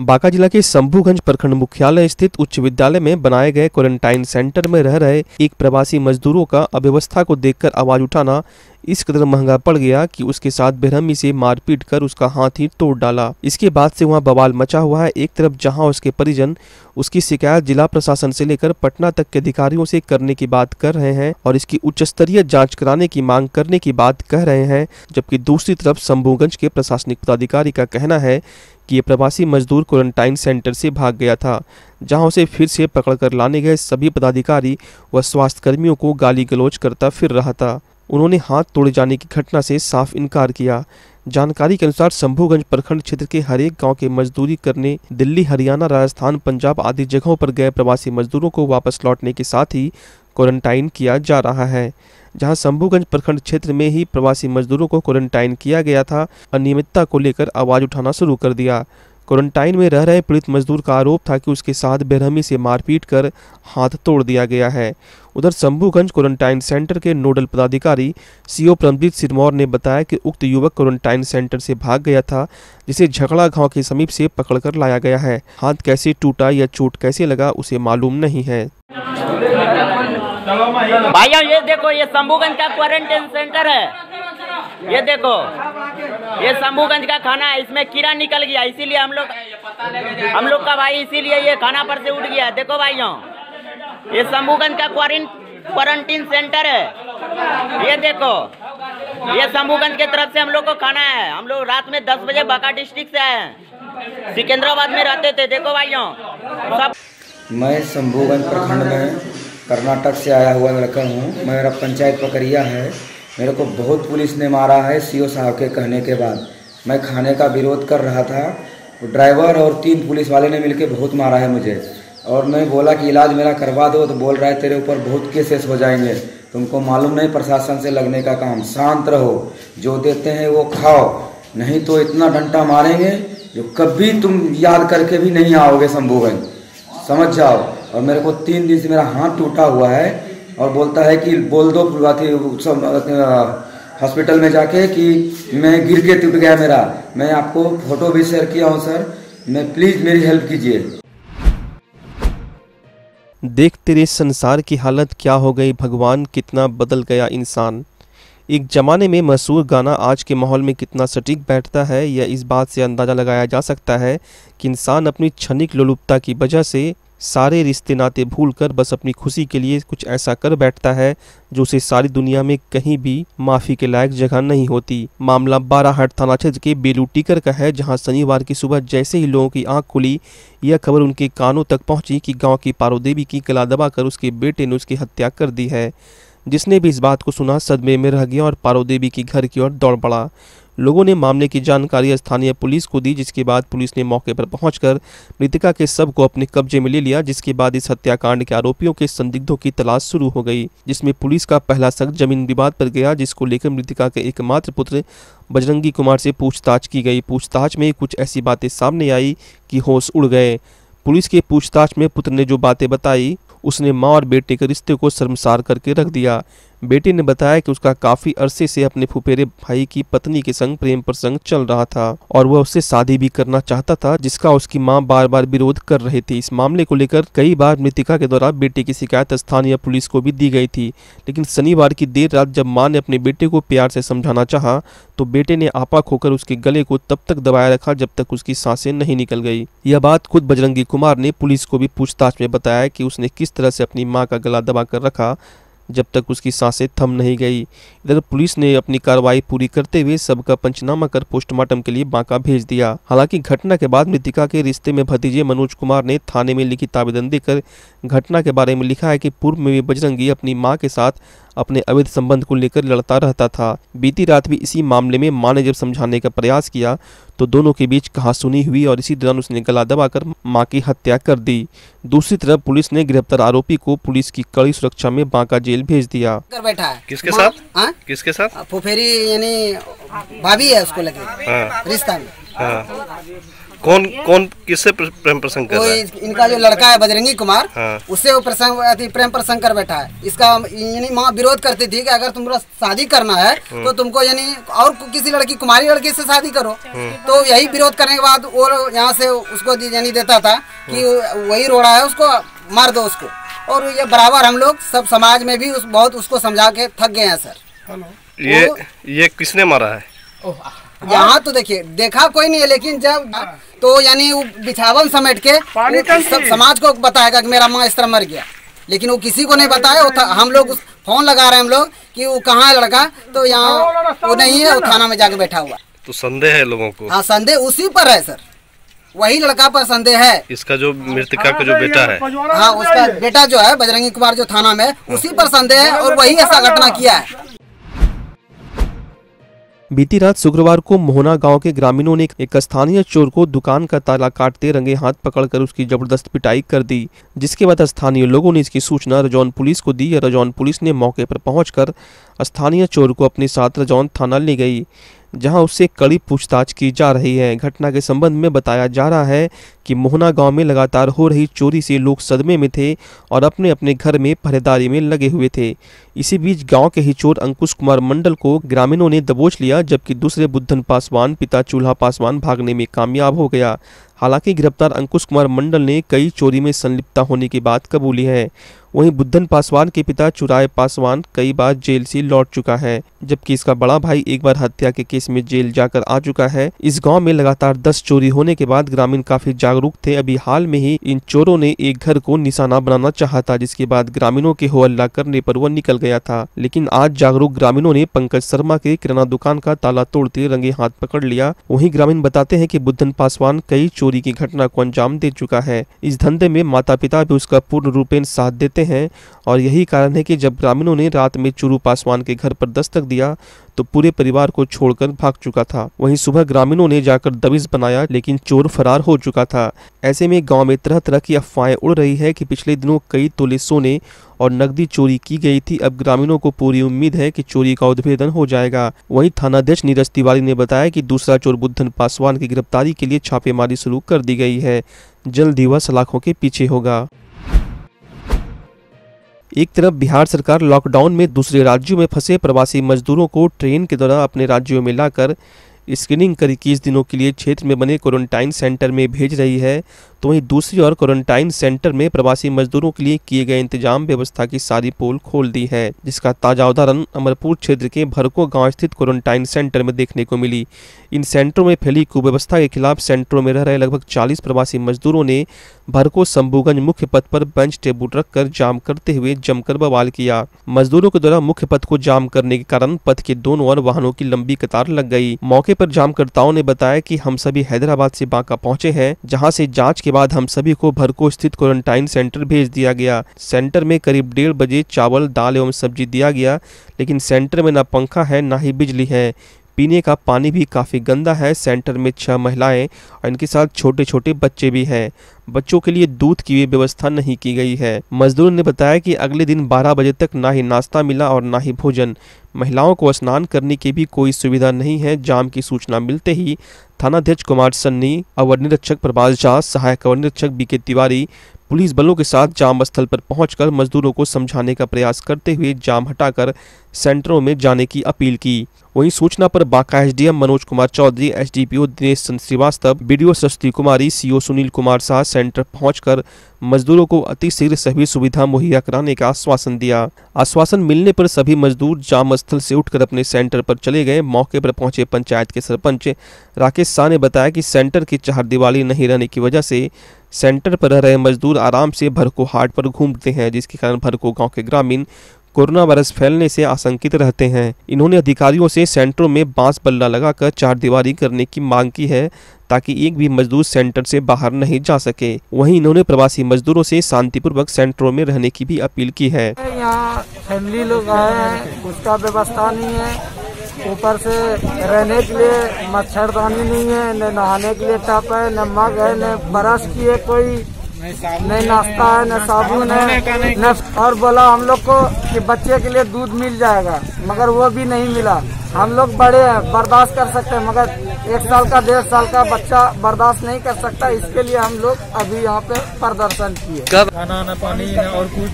बांका जिला के शंभूगंज प्रखंड मुख्यालय स्थित उच्च विद्यालय में बनाए गए क्वारंटाइन सेंटर में रह रहे एक प्रवासी मजदूरों का अव्यवस्था को देखकर आवाज उठाना इस कदर महंगा पड़ गया कि उसके साथ बेरहमी से मारपीट कर उसका हाथ ही तोड़ डाला इसके बाद से वहाँ बवाल मचा हुआ है एक तरफ जहाँ उसके परिजन उसकी शिकायत जिला प्रशासन से लेकर पटना तक के अधिकारियों से करने की बात कर रहे हैं और इसकी उच्च स्तरीय जाँच कराने की मांग करने की बात कह रहे हैं जबकि दूसरी तरफ शंभुगंज के प्रशासनिक पदाधिकारी का कहना है कि ये प्रवासी मजदूर क्वारंटाइन सेंटर से भाग गया था जहां उसे फिर से पकड़कर लाने गए सभी पदाधिकारी व स्वास्थ्यकर्मियों को गाली गलौज करता फिर रहा था उन्होंने हाथ तोड़े जाने की घटना से साफ इनकार किया जानकारी के अनुसार शंभूगंज प्रखंड क्षेत्र के हरेक गांव के मजदूरी करने दिल्ली हरियाणा राजस्थान पंजाब आदि जगहों पर गए प्रवासी मजदूरों को वापस लौटने के साथ ही क्वारंटाइन किया जा रहा है जहां शंभूगंज प्रखंड क्षेत्र में ही प्रवासी मजदूरों को क्वारंटाइन किया गया था अनियमितता को लेकर आवाज उठाना शुरू कर दिया क्वारंटाइन में रह रहे पीड़ित मजदूर का आरोप था कि उसके साथ बेरहमी से मारपीट कर हाथ तोड़ दिया गया है उधर शंभूगंज क्वारंटाइन सेंटर के नोडल पदाधिकारी सीओ परमजीत सिरमौर ने बताया कि उक्त युवक क्वारंटाइन सेंटर से भाग गया था जिसे झगड़ा गांव के समीप से पकड़कर लाया गया है हाथ कैसे टूटा या चोट कैसे लगा उसे मालूम नहीं है भाइयों ये देखो ये शंभूगंज का क्वारंटाइन सेंटर है ये देखो ये शंभूगंज का खाना है इसमें कीड़ा निकल गया इसीलिए हम लोग हम लोग का भाई इसीलिए ये खाना पर से उठ गया देखो भाइयों ये शंभुगंज का क्वारंटीन सेंटर है ये देखो ये शंभुगंज के तरफ से हम लोग को खाना है हम लोग रात में दस बजे बाका डिस्ट्रिक्ट से आए हैं सिकंदराबाद में रहते थे देखो भाइयों सब मैं शंभुगंज प्रखंड में कर्नाटक से आया हुआ लड़का हूँ मेरा पंचायत पकड़िया है मेरे को बहुत पुलिस ने मारा है सीओ साहब के कहने के बाद मैं खाने का विरोध कर रहा था ड्राइवर और तीन पुलिस वाले ने मिलकर बहुत मारा है मुझे और मैं बोला कि इलाज मेरा करवा दो तो बोल रहा है तेरे ऊपर बहुत केसेस हो जाएंगे तुमको मालूम नहीं प्रशासन से लगने का काम शांत रहो जो देते हैं वो खाओ नहीं तो इतना डंटा मारेंगे जो कभी तुम याद करके भी नहीं आओगे शंभुगंज समझ जाओ और मेरे को तीन दिन से मेरा हाथ टूटा हुआ है और बोलता है कि बोल दो हॉस्पिटल में जाके कि मैं गिर के टूट गया मेरा मैं आपको फोटो भी शेयर किया हूँ सर मैं प्लीज़ मेरी हेल्प कीजिए देख तेरे संसार की हालत क्या हो गई भगवान कितना बदल गया इंसान एक ज़माने में मशहूर गाना आज के माहौल में कितना सटीक बैठता है यह इस बात से अंदाज़ा लगाया जा सकता है कि इंसान अपनी क्षणिक लोलुपता की वजह से सारे रिश्ते नाते भूल कर बस अपनी खुशी के लिए कुछ ऐसा कर बैठता है जो उसे सारी दुनिया में कहीं भी माफ़ी के लायक जगह नहीं होती मामला बाराहट थाना क्षेत्र के बेलू टीकर का है जहां शनिवार की सुबह जैसे ही लोगों की आंख खुली यह खबर उनके कानों तक पहुंची कि गांव की पारो देवी की गला दबाकर उसके बेटे ने उसकी हत्या कर दी है जिसने भी इस बात को सुना सदमे में रह गया और पारो देवी की घर की ओर दौड़ पड़ा लोगों ने मामले की जानकारी स्थानीय पुलिस को दी जिसके बाद पुलिस ने मौके पर पहुंचकर मृतिका के सब को अपने कब्जे में ले लिया जिसके बाद इस हत्याकांड के आरोपियों के संदिग्धों की तलाश शुरू हो गई जिसमें पुलिस का पहला शख्स जमीन विवाद पर गया जिसको लेकर मृतिका के एकमात्र पुत्र बजरंगी कुमार से पूछताछ की गई पूछताछ में कुछ ऐसी बातें सामने आई कि होश उड़ गए पुलिस के पूछताछ में पुत्र ने जो बातें बताई उसने माँ और बेटे के रिश्ते को शर्मसार करके रख दिया बेटे ने बताया कि उसका काफी अरसे से अपने फुफेरे भाई की पत्नी के संग प्रेम प्रसंग चल रहा था और वह उससे शादी भी करना चाहता था जिसका उसकी माँ बार बार विरोध कर रही थी इस मामले को लेकर कई बार मृतिका के द्वारा बेटे की शिकायत स्थानीय पुलिस को भी दी गई थी लेकिन शनिवार की देर रात जब माँ ने अपने बेटे को प्यार से समझाना चाह तो बेटे ने आपा खोकर उसके गले को तब तक दबाया रखा जब तक उसकी सांसे नहीं निकल गई यह बात खुद बजरंगी कुमार ने पुलिस को भी पूछताछ में बताया कि उसने किस तरह से अपनी माँ का गला दबाकर रखा जब तक उसकी सांसें थम नहीं गई इधर पुलिस ने अपनी कार्रवाई पूरी करते हुए सबका पंचनामा कर पोस्टमार्टम के लिए बांका भेज दिया हालांकि घटना के बाद मृतिका के रिश्ते में भतीजे मनोज कुमार ने थाने में लिखित आवेदन देकर घटना के बारे में लिखा है कि पूर्व में भी बजरंगी अपनी माँ के साथ अपने अवैध संबंध को लेकर लड़ता रहता था बीती रात भी इसी मामले में माँ ने जब समझाने का प्रयास किया तो दोनों के बीच कहासुनी हुई और इसी दौरान उसने गला दबाकर मां की हत्या कर दी दूसरी तरफ पुलिस ने गिरफ्तार आरोपी को पुलिस की कड़ी सुरक्षा में बांका जेल मैसेज भेज दिया कर बैठा है किसके साथ आ? हाँ? किसके साथ फुफेरी यानी भाभी है उसको लगे हाँ। रिश्ता में हाँ। कौन कौन किससे प्रेम प्रसंग कर रहा है इनका जो लड़का है बजरंगी कुमार हाँ। उससे वो प्रसंग प्रेम प्रसंग कर बैठा है इसका यानी माँ विरोध करती थी कि अगर तुमको शादी करना है तो तुमको यानी और किसी लड़की कुमारी लड़की से शादी करो तो यही विरोध करने के बाद वो यहाँ से उसको यानी देता था कि वही रोड़ा है उसको मार दो उसको और ये बराबर हम लोग सब समाज में भी उस बहुत उसको समझा के थक गए हैं सर ये ये किसने मारा है यहाँ तो देखिए देखा कोई नहीं है लेकिन जब हाँ। तो यानी वो बिछावन समेट के सब समाज को बताएगा कि मेरा माँ इस तरह मर गया लेकिन वो किसी को नहीं बताया वो हम लोग फोन लगा रहे हैं हम लोग कि वो कहाँ है लड़का तो यहाँ वो नहीं है वो थाना में जाके बैठा हुआ तो संदेह है लोगों को हाँ संदेह उसी पर है सर वही लड़का पर संदेह है इसका जो मृतका का जो बेटा है हाँ उसका बेटा जो है बजरंगी कुमार जो थाना में उसी पर संदेह है और वही ऐसा घटना किया है बीती रात शुक्रवार को मोहना गांव के ग्रामीणों ने एक स्थानीय चोर को दुकान का ताला काटते रंगे हाथ पकड़कर उसकी जबरदस्त पिटाई कर दी जिसके बाद स्थानीय लोगों ने इसकी सूचना रजौन पुलिस को दी रजौन पुलिस ने मौके पर पहुंचकर स्थानीय चोर को अपने साथ रजौन थाना ले गई जहां उससे कड़ी पूछताछ की जा रही है घटना के संबंध में बताया जा रहा है कि मोहना गांव में लगातार हो रही चोरी से लोग सदमे में थे और अपने अपने घर में पहरेदारी में लगे हुए थे इसी बीच गांव के ही चोर अंकुश कुमार मंडल को ग्रामीणों ने दबोच लिया जबकि दूसरे बुद्धन पासवान पिता चूल्हा पासवान भागने में कामयाब हो गया हालांकि गिरफ्तार अंकुश कुमार मंडल ने कई चोरी में संलिप्तता होने की बात कबूली है वहीं बुद्धन पासवान के पिता चुराय पासवान कई बार जेल से लौट चुका है जबकि इसका बड़ा भाई एक बार हत्या के केस में जेल जाकर आ चुका है इस गांव में लगातार 10 चोरी होने के बाद ग्रामीण काफी जागरूक थे अभी हाल में ही इन चोरों ने एक घर को निशाना बनाना चाहा था जिसके बाद ग्रामीणों के हो हल्ला करने पर वह निकल गया था लेकिन आज जागरूक ग्रामीणों ने पंकज शर्मा के किराना दुकान का ताला तोड़ते रंगे हाथ पकड़ लिया वही ग्रामीण बताते हैं की बुद्धन पासवान कई चोरी चोरी की घटना को अंजाम दे चुका है इस धंधे में माता पिता भी उसका पूर्ण रूपेण साथ देते हैं और यही कारण है कि जब ग्रामीणों ने रात में चूरू पासवान के घर पर दस्तक दिया तो पूरे परिवार को छोड़कर भाग चुका था वहीं सुबह ग्रामीणों ने जाकर दबिश बनाया लेकिन चोर फरार हो चुका था ऐसे में गाँव में तरह तरह की अफवाहें उड़ रही है की पिछले दिनों कई तोले सोने और नकदी चोरी की गई थी अब ग्रामीणों को पूरी उम्मीद है कि चोरी का उद्भेदन हो जाएगा वहीं थानाध्यक्ष नीरज तिवारी ने बताया कि दूसरा चोर बुद्धन पासवान की गिरफ्तारी के लिए छापेमारी शुरू कर दी गई है जल्द ही वह सलाखों के पीछे होगा एक तरफ बिहार सरकार लॉकडाउन में दूसरे राज्यों में फंसे प्रवासी मजदूरों को ट्रेन के द्वारा अपने राज्यों में लाकर स्क्रीनिंग कर इक्कीस दिनों के लिए क्षेत्र में बने क्वारंटाइन सेंटर में भेज रही है तो वहीं दूसरी ओर क्वारंटाइन सेंटर में प्रवासी मजदूरों के लिए किए गए इंतजाम व्यवस्था की सारी पोल खोल दी है जिसका ताजा उदाहरण अमरपुर क्षेत्र के भरको गांव स्थित क्वारंटाइन सेंटर में देखने को मिली इन सेंटरों में फैली कुव्यवस्था के खिलाफ सेंटरों में रह रहे लगभग चालीस प्रवासी मजदूरों ने भरको शंभुगंज मुख्य पथ पर बेंच रख कर जाम करते हुए जमकर बवाल किया मजदूरों के द्वारा मुख्य पथ को जाम करने के कारण पथ के दोनों ओर वाहनों की लंबी कतार लग गई मौके पर जामकर्ताओं ने बताया कि हम सभी हैदराबाद से बांका पहुंचे हैं जहां से जांच के बाद हम सभी को भरको स्थित क्वारंटाइन सेंटर भेज दिया गया सेंटर में करीब डेढ़ बजे चावल दाल एवं सब्जी दिया गया लेकिन सेंटर में ना पंखा है ना ही बिजली है पीने का पानी भी काफ़ी गंदा है सेंटर में छह महिलाएं और इनके साथ छोटे छोटे बच्चे भी हैं बच्चों के लिए दूध की भी व्यवस्था नहीं की गई है मजदूर ने बताया कि अगले दिन 12 बजे तक ना ही नाश्ता मिला और ना ही भोजन महिलाओं को स्नान करने की भी कोई सुविधा नहीं है जाम की सूचना मिलते ही थानाध्यक्ष कुमार सन्नी अवर निरीक्षक प्रभाष झा सहायक अवर निरीक्षक बी तिवारी पुलिस बलों के साथ जाम स्थल पर पहुंचकर मजदूरों को समझाने का प्रयास करते हुए जाम हटाकर सेंटरों में जाने की अपील की वहीं सूचना पर Banka SDM Manoj Kumar Chaudhary SDPO Dinesh B Srivastava BDO Saraswati Kumari CO Sunil Kumar Shah centre पहुंचकर मजदूरों को अति शीघ्र सभी सुविधा मुहैया कराने का आश्वासन दिया आश्वासन मिलने पर सभी मजदूर जाम स्थल से उठकर अपने सेंटर पर चले गए मौके पर पहुंचे पंचायत के सरपंच राकेश शाह ने बताया कि सेंटर की चार दिवाली नहीं रहने की वजह से सेंटर पर रह रहे मजदूर आराम से भरको हाट पर घूमते हैं जिसके कारण भरको गांव के ग्रामीण कोरोना वायरस फैलने से आशंकित रहते हैं इन्होंने अधिकारियों से सेंटरों में बांस बल्ला लगाकर चार दीवारी करने की मांग की है ताकि एक भी मजदूर सेंटर से बाहर नहीं जा सके वहीं इन्होंने प्रवासी मजदूरों से शांतिपूर्वक सेंटरों में रहने की भी अपील की है यहाँ फैमिली लोग आए हैं उसका व्यवस्था नहीं है ऊपर से रहने के लिए मच्छरदानी नहीं है न नहाने के लिए टप है न मग है न बरस की है कोई नहीं नाश्ता है न साबुन है न और बोला हम लोग को कि बच्चे के लिए दूध मिल जाएगा मगर वो भी नहीं मिला हम लोग बड़े हैं बर्दाश्त कर सकते हैं मगर एक साल का डेढ़ साल का बच्चा बर्दाश्त नहीं कर सकता इसके लिए हम लोग अभी यहाँ पे प्रदर्शन किए खाना न पानी न और कुछ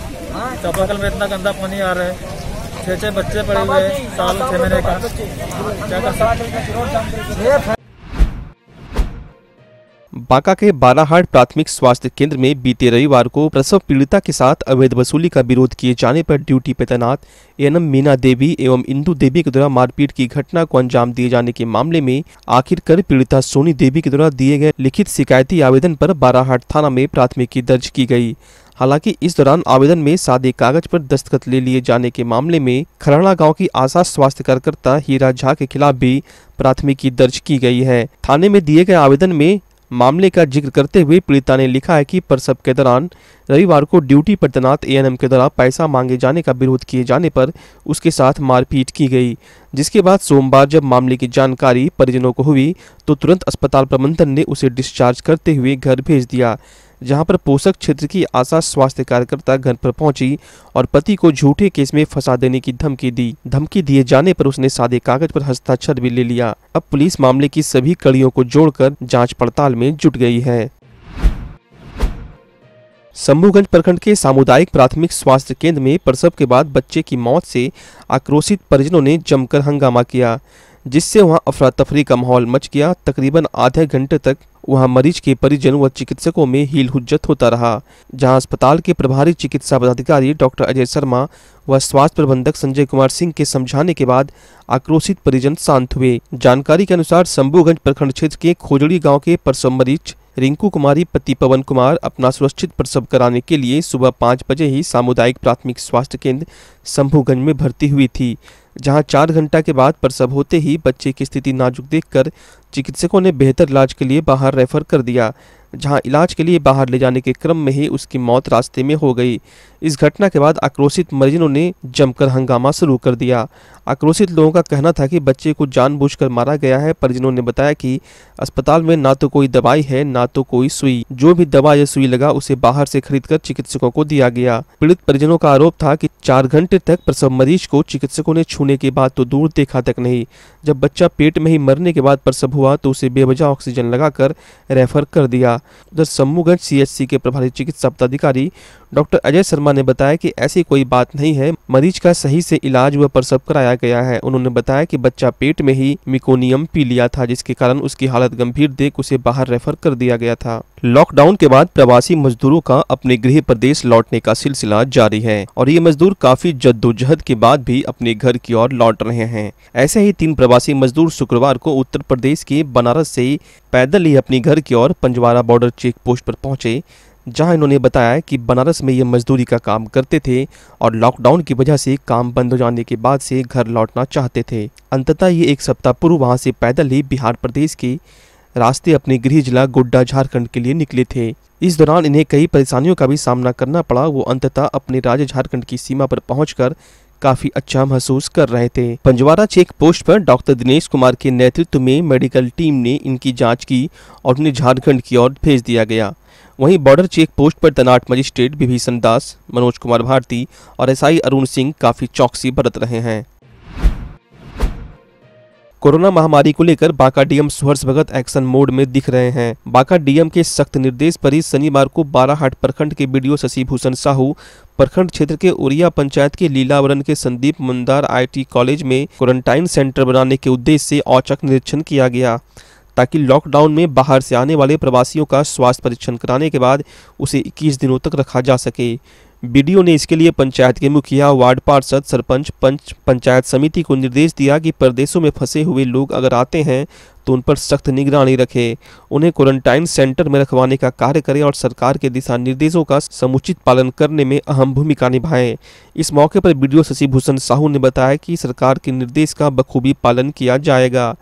चपाकल में इतना गंदा पानी आ रहा है छे छे बच्चे पड़े हुए हैं साल छह महीने का बांका के बालाहाट प्राथमिक स्वास्थ्य केंद्र में बीते रविवार को प्रसव पीड़िता के साथ अवैध वसूली का विरोध किए जाने पर ड्यूटी पर तैनात एनएम मीना देवी एवं इंदू देवी के द्वारा मारपीट की घटना को अंजाम दिए जाने के मामले में आखिरकार पीड़िता सोनी देवी के द्वारा दिए गए लिखित शिकायती आवेदन पर बाराहाट थाना में प्राथमिकी दर्ज की गई हालांकि इस दौरान आवेदन में सादे कागज पर दस्तखत ले लिए जाने के मामले में खराड़ा गांव की आशा स्वास्थ्य कार्यकर्ता हीरा झा के खिलाफ भी प्राथमिकी दर्ज की गई है थाने में दिए गए आवेदन में मामले का जिक्र करते हुए पीड़िता ने लिखा है कि प्रसव के दौरान रविवार को ड्यूटी पर तैनात एएनएम के द्वारा पैसा मांगे जाने का विरोध किए जाने पर उसके साथ मारपीट की गई जिसके बाद सोमवार जब मामले की जानकारी परिजनों को हुई तो तुरंत अस्पताल प्रबंधन ने उसे डिस्चार्ज करते हुए घर भेज दिया जहां पर पोषक क्षेत्र की आशा स्वास्थ्य कार्यकर्ता घर पर पहुंची और पति को झूठे केस में फंसा देने की धमकी दी धमकी दिए जाने पर उसने सादे कागज पर हस्ताक्षर भी ले लिया अब पुलिस मामले की सभी कड़ियों को जोड़कर जाँच पड़ताल में जुट गई है शंभूगंज प्रखंड के सामुदायिक प्राथमिक स्वास्थ्य केंद्र में प्रसव के बाद बच्चे की मौत से आक्रोशित परिजनों ने जमकर हंगामा किया जिससे वहां अफरा तफरी का माहौल मच गया तकरीबन आधे घंटे तक वहां मरीज के परिजन व चिकित्सकों में हील हुज्जत होता रहा जहां अस्पताल के प्रभारी चिकित्सा पदाधिकारी डॉक्टर अजय शर्मा व स्वास्थ्य प्रबंधक संजय कुमार सिंह के समझाने के बाद आक्रोशित परिजन शांत हुए जानकारी के अनुसार शंभुगंज प्रखंड क्षेत्र के खोजड़ी गाँव के परसों मरीज रिंकू कुमारी पति पवन कुमार अपना सुरक्षित प्रसव कराने के लिए सुबह पाँच बजे ही सामुदायिक प्राथमिक स्वास्थ्य केंद्र शंभूगंज में भर्ती हुई थी जहां चार घंटा के बाद प्रसव होते ही बच्चे की स्थिति नाजुक देखकर चिकित्सकों ने बेहतर इलाज के लिए बाहर रेफर कर दिया जहां इलाज के लिए बाहर ले जाने के क्रम में ही उसकी मौत रास्ते में हो गई इस घटना के बाद आक्रोशित मरीजों ने जमकर हंगामा शुरू कर दिया आक्रोशित लोगों का कहना था कि बच्चे को जानबूझकर मारा गया है परिजनों ने बताया कि अस्पताल में ना तो कोई दवाई है ना तो कोई सुई जो भी दवा या सुई लगा उसे बाहर से खरीदकर चिकित्सकों को दिया गया पीड़ित परिजनों का आरोप था कि चार घंटे तक प्रसव मरीज को चिकित्सकों ने छूने के बाद तो दूर देखा तक नहीं जब बच्चा पेट में ही मरने के बाद प्रसव हुआ तो उसे बेबजा ऑक्सीजन लगाकर रेफर कर दिया उधर सम्मूगंज सी के प्रभारी चिकित्सा पदाधिकारी डॉक्टर अजय शर्मा शर्मा ने बताया कि ऐसी कोई बात नहीं है मरीज का सही से इलाज व प्रसव कराया गया है उन्होंने बताया कि बच्चा पेट में ही मिकोनियम पी लिया था जिसके कारण उसकी हालत गंभीर देख उसे बाहर रेफर कर दिया गया था लॉकडाउन के बाद प्रवासी मजदूरों का अपने गृह प्रदेश लौटने का सिलसिला जारी है और ये मजदूर काफी जद्दोजहद के बाद भी अपने घर की ओर लौट रहे हैं ऐसे ही तीन प्रवासी मजदूर शुक्रवार को उत्तर प्रदेश के बनारस से पैदल ही अपने घर की ओर पंजवारा बॉर्डर चेक पोस्ट पर पहुंचे जहां इन्होंने बताया कि बनारस में ये मजदूरी का काम करते थे और लॉकडाउन की वजह से काम बंद हो जाने के बाद से घर लौटना चाहते थे अंततः ये एक सप्ताह पूर्व वहाँ से पैदल ही बिहार प्रदेश के रास्ते अपने गृह जिला गोड्डा झारखंड के लिए निकले थे इस दौरान इन्हें कई परेशानियों का भी सामना करना पड़ा वो अंततः अपने राज्य झारखंड की सीमा पर पहुंचकर काफी अच्छा महसूस कर रहे थे पंजवारा चेक पोस्ट पर डॉक्टर दिनेश कुमार के नेतृत्व में मेडिकल टीम ने इनकी जांच की और उन्हें झारखंड की ओर भेज दिया गया वहीं बॉर्डर चेक पोस्ट पर तैनात मजिस्ट्रेट विभीषण दास मनोज कुमार भारती और एसआई अरुण सिंह काफी चौकसी बरत रहे हैं कोरोना महामारी को लेकर Banka DM Suharsh Bhagat action mode में दिख रहे हैं बांका डीएम के सख्त निर्देश पर ही शनिवार को बाराहाट प्रखंड के बीडीओ शशि भूषण साहू प्रखंड क्षेत्र के उरिया पंचायत के लीलावरण के संदीप मंदार आईटी कॉलेज में क्वारंटाइन सेंटर बनाने के उद्देश्य से औचक निरीक्षण किया गया ताकि लॉकडाउन में बाहर से आने वाले प्रवासियों का स्वास्थ्य परीक्षण कराने के बाद उसे 21 दिनों तक रखा जा सके बीडीओ ने इसके लिए पंचायत के मुखिया वार्ड पार्षद सरपंच पंच पंचायत समिति को निर्देश दिया कि प्रदेशों में फंसे हुए लोग अगर आते हैं तो उन पर सख्त निगरानी रखें उन्हें क्वारंटाइन सेंटर में रखवाने का कार्य करें और सरकार के दिशा निर्देशों का समुचित पालन करने में अहम भूमिका निभाएं इस मौके पर बीडीओ शशि भूषण साहू ने बताया कि सरकार के निर्देश का बखूबी पालन किया जाएगा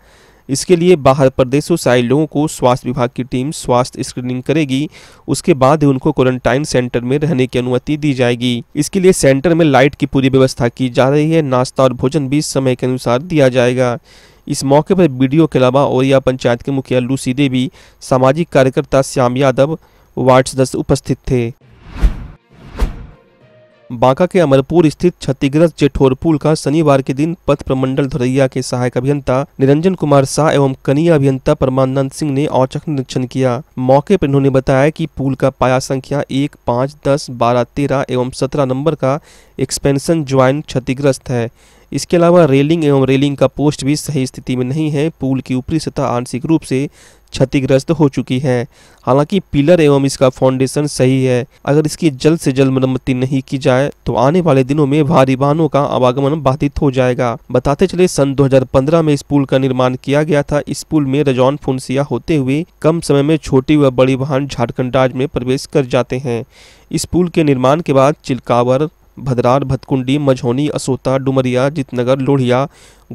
इसके लिए बाहर प्रदेशों से आए लोगों को स्वास्थ्य विभाग की टीम स्वास्थ्य स्क्रीनिंग करेगी उसके बाद ही उनको क्वारंटाइन सेंटर में रहने की अनुमति दी जाएगी इसके लिए सेंटर में लाइट की पूरी व्यवस्था की जा रही है नाश्ता और भोजन भी समय के अनुसार दिया जाएगा इस मौके पर बीडीओ के अलावा औरिया पंचायत के मुखिया लूसी देवी सामाजिक कार्यकर्ता श्याम यादव वार्ड सदस्य उपस्थित थे बांका के अमरपुर स्थित क्षतिग्रस्त जेठोर पुल का शनिवार के दिन पथ प्रमंडल धुरैया के सहायक अभियंता निरंजन कुमार शाह एवं कनीय अभियंता परमानंद सिंह ने औचक निरीक्षण किया मौके पर उन्होंने बताया कि पुल का पाया संख्या एक पाँच दस बारह तेरह एवं सत्रह नंबर का एक्सपेंशन ज्वाइन क्षतिग्रस्त है इसके अलावा रेलिंग एवं रेलिंग का पोस्ट भी सही स्थिति में नहीं है पुल की ऊपरी सतह आंशिक रूप से क्षतिग्रस्त हो चुकी है हालांकि पिलर एवं इसका फाउंडेशन सही है अगर इसकी जल्द से जल्द मरम्मति नहीं की जाए तो आने वाले दिनों में भारी वाहनों का आवागमन बाधित हो जाएगा बताते चले सन 2015 में इस पुल का निर्माण किया गया था इस पुल में रजौन फुंसिया होते हुए कम समय में छोटी व बड़ी वाहन झारखंड राज्य में प्रवेश कर जाते हैं इस पुल के निर्माण के बाद चिल्कावर भद्रार भतकुंडी मझौनी असोता डुमरिया जितनगर लोढ़िया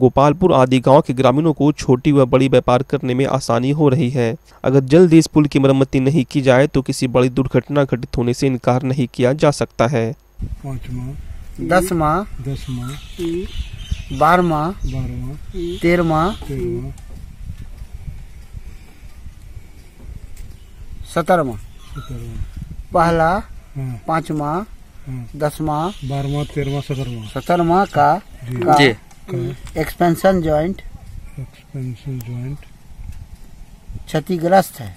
गोपालपुर आदि गांव के ग्रामीणों को छोटी व बड़ी व्यापार करने में आसानी हो रही है अगर जल्द इस पुल की मरम्मति नहीं की जाए तो किसी बड़ी दुर्घटना घटित होने से इनकार नहीं किया जा सकता है दसवा दसवा बारहवा बारहवा तेरहवा पहला हाँ। पांचवा दसवा बारहवा तेरहवा सतरवा सतरवा का एक्सपेंशन ज्वाइंट एक्सपेंशन ज्वाइंट क्षतिग्रस्त है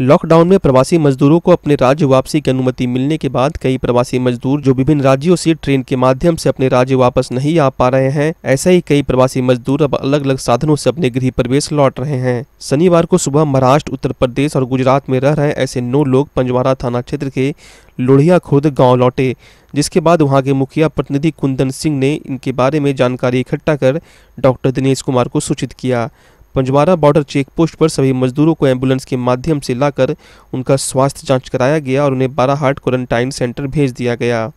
लॉकडाउन में प्रवासी मजदूरों को अपने राज्य वापसी की अनुमति मिलने के बाद कई प्रवासी मजदूर जो विभिन्न राज्यों से ट्रेन के माध्यम से अपने राज्य वापस नहीं आ पा रहे हैं ऐसे ही कई प्रवासी मजदूर अब अलग अलग साधनों से अपने गृह प्रवेश लौट रहे हैं शनिवार को सुबह महाराष्ट्र उत्तर प्रदेश और गुजरात में रह रहे ऐसे नौ लोग पंजवारा थाना क्षेत्र के लोढ़िया खुर्द गाँव लौटे जिसके बाद वहाँ के मुखिया प्रतिनिधि कुंदन सिंह ने इनके बारे में जानकारी इकट्ठा कर डॉक्टर दिनेश कुमार को सूचित किया पंजवारा बॉर्डर चेक पोस्ट पर सभी मजदूरों को एम्बुलेंस के माध्यम से लाकर उनका स्वास्थ्य जांच कराया गया और उन्हें बाराहाट क्वारंटाइन सेंटर भेज दिया गया